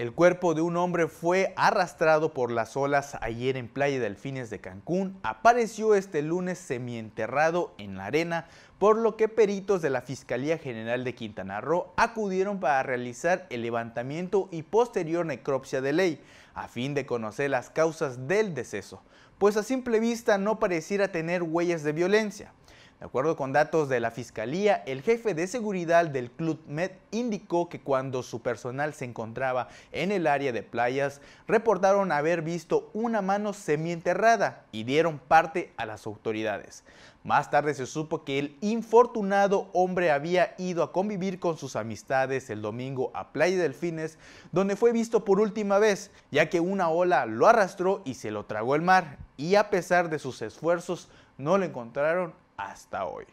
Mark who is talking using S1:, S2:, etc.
S1: El cuerpo de un hombre fue arrastrado por las olas ayer en Playa Delfines de Cancún. Apareció este lunes semienterrado en la arena, por lo que peritos de la Fiscalía General de Quintana Roo acudieron para realizar el levantamiento y posterior necropsia de ley, a fin de conocer las causas del deceso, pues a simple vista no pareciera tener huellas de violencia. De acuerdo con datos de la Fiscalía, el jefe de seguridad del Club Med indicó que cuando su personal se encontraba en el área de playas, reportaron haber visto una mano semienterrada y dieron parte a las autoridades. Más tarde se supo que el infortunado hombre había ido a convivir con sus amistades el domingo a Playa Delfines, donde fue visto por última vez, ya que una ola lo arrastró y se lo tragó el mar, y a pesar de sus esfuerzos, no lo encontraron hasta hoy.